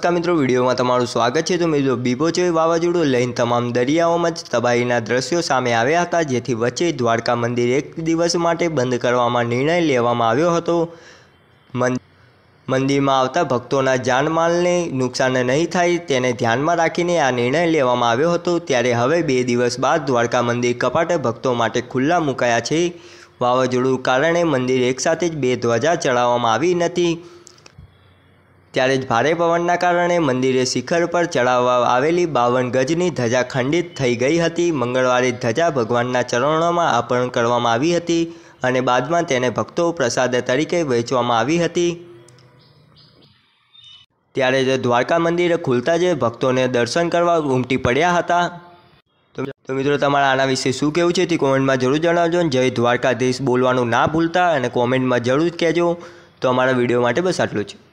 નમસ્કાર મિત્રો વિડીયોમાં તમારું સ્વાગત છે તો મિત્રો બીભોચોય વાવાઝોડું લઈને તમામ દરિયાઓમાં જ તબાહીના દ્રશ્યો સામે આવ્યા હતા જેથી વચ્ચે દ્વારકા મંદિર એક દિવસ માટે બંધ કરવામાં નિર્ણય લેવામાં આવ્યો હતો મંદિરમાં આવતા ભક્તોના જાનમાલને નુકસાન નહીં થાય તેને ધ્યાનમાં રાખીને આ નિર્ણય લેવામાં આવ્યો હતો ત્યારે હવે બે દિવસ બાદ દ્વારકા મંદિર કપાટે ભક્તો માટે ખુલ્લા મુકાયા છે વાવાઝોડું કારણે મંદિર એકસાથે જ બે ધ્વજા ચડાવવામાં આવી નથી ત્યારે જ ભારે પવનના કારણે મંદિરે શિખર પર ચડાવવા આવેલી બાવન ગજની ધજા ખંડિત થઈ ગઈ હતી મંગળવારે ધજા ભગવાનના ચરણોમાં અર્પણ કરવામાં આવી હતી અને બાદમાં તેને ભક્તો પ્રસાદ તરીકે વેચવામાં આવી હતી ત્યારે જે દ્વારકા મંદિરે ખુલતા જ ભક્તોને દર્શન કરવા ઉમટી પડ્યા હતા તો મિત્રો તમારા આના વિશે શું કહેવું છે તે કોમેન્ટમાં જરૂર જણાવજો જય દ્વારકાધીશ બોલવાનું ના ભૂલતા અને કોમેન્ટમાં જરૂર કહેજો તો અમારા વિડીયો માટે બસ આટલું છે